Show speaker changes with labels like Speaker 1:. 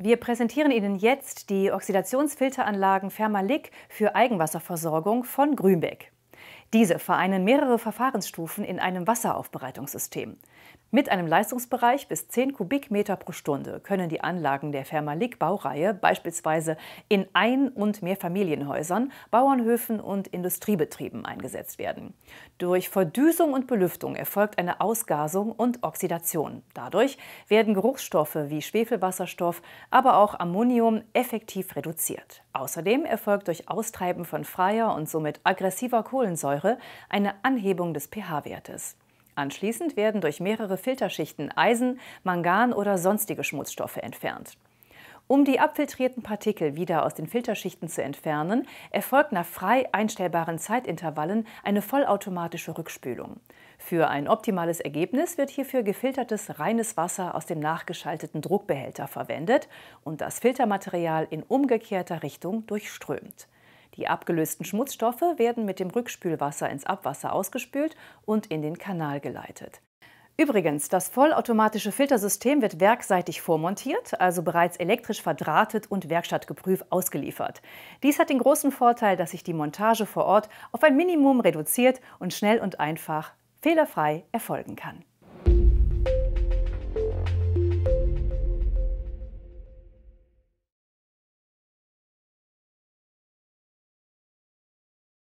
Speaker 1: Wir präsentieren Ihnen jetzt die Oxidationsfilteranlagen Fermalik für Eigenwasserversorgung von Grünbeck. Diese vereinen mehrere Verfahrensstufen in einem Wasseraufbereitungssystem. Mit einem Leistungsbereich bis 10 Kubikmeter pro Stunde können die Anlagen der Fermalik-Baureihe beispielsweise in Ein- und Mehrfamilienhäusern, Bauernhöfen und Industriebetrieben eingesetzt werden. Durch Verdüsung und Belüftung erfolgt eine Ausgasung und Oxidation. Dadurch werden Geruchsstoffe wie Schwefelwasserstoff, aber auch Ammonium effektiv reduziert. Außerdem erfolgt durch Austreiben von freier und somit aggressiver Kohlensäure Aminosäure eine Anhebung des pH-Wertes. Anschließend werden durch mehrere Filterschichten Eisen, Mangan oder sonstige Schmutzstoffe entfernt. Um die abfiltrierten Partikel wieder aus den Filterschichten zu entfernen, erfolgt nach frei einstellbaren Zeitintervallen eine vollautomatische Rückspülung. Für ein optimales Ergebnis wird hierfür gefiltertes reines Wasser aus dem nachgeschalteten Druckbehälter verwendet und das Filtermaterial in umgekehrter Richtung durchströmt. Die abgelösten Schmutzstoffe werden mit dem Rückspülwasser ins Abwasser ausgespült und in den Kanal geleitet. Übrigens, das vollautomatische Filtersystem wird werkseitig vormontiert, also bereits elektrisch verdrahtet und werkstattgeprüft ausgeliefert. Dies hat den großen Vorteil, dass sich die Montage vor Ort auf ein Minimum reduziert und schnell und einfach fehlerfrei erfolgen kann.